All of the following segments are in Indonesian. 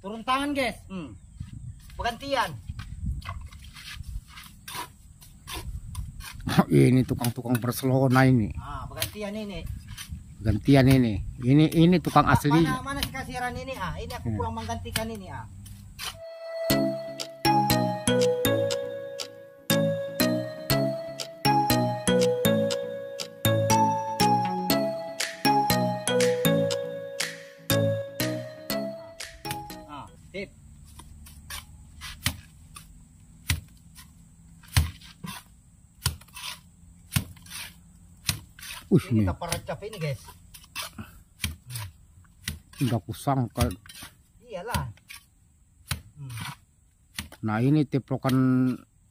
Turun tangan, guys. Hmm. Bergantian. ini tukang-tukang Barcelona ini. Ah, bergantian ini. bergantian ini. Ini ini tukang asli. Mana mana si kasiran ini, ah. Ini aku hmm. pulang menggantikan ini, ah. Ush, ini kita peracap ini guys. Tidak kan Iyalah. Hmm. Nah ini tiplokan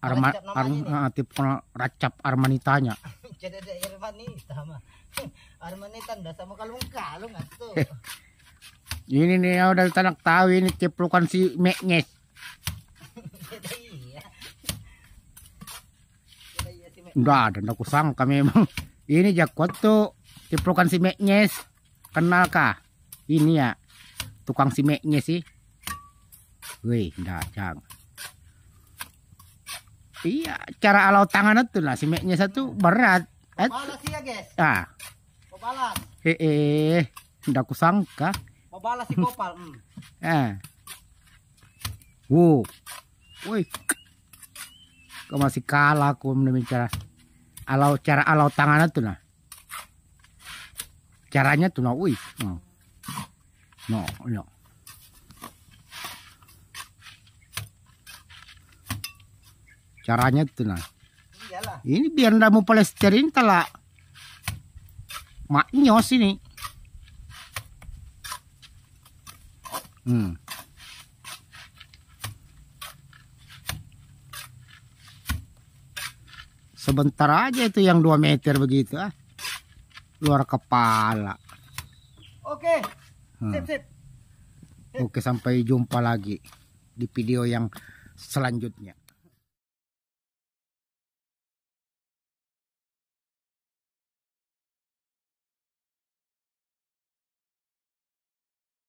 Arma, Arm, uh, ah, tiplokan racap Armanitanya. Jadi Armanita Armanita ndak sama kalung-kalung atuh. ini nih udah tanak tahu ini tiplokan si Meknyes. Udah iya. iya ada, kusang kami memang ini jakot tuh ciplukan si Meknyes kenal kah ini ya tukang si Meknyes sih wih cang. iya cara alau tangan itu lah si Meknyes satu berat eh ya ah Balas. Eh, eh, ndak kusangka. Mau balas si kopal. hmm. Eh. Wow. Woi. Kau masih kalah aku menemui cara alau cara alau tangan itu nah caranya tuh nah wih no no no caranya tuh nah ini biar ndak mau polesterin kalau maknyos ini hmm Sebentar aja itu yang 2 meter begitu ah. Luar kepala. Oke. Hmm. Sip, sip. Oke, sampai jumpa lagi di video yang selanjutnya.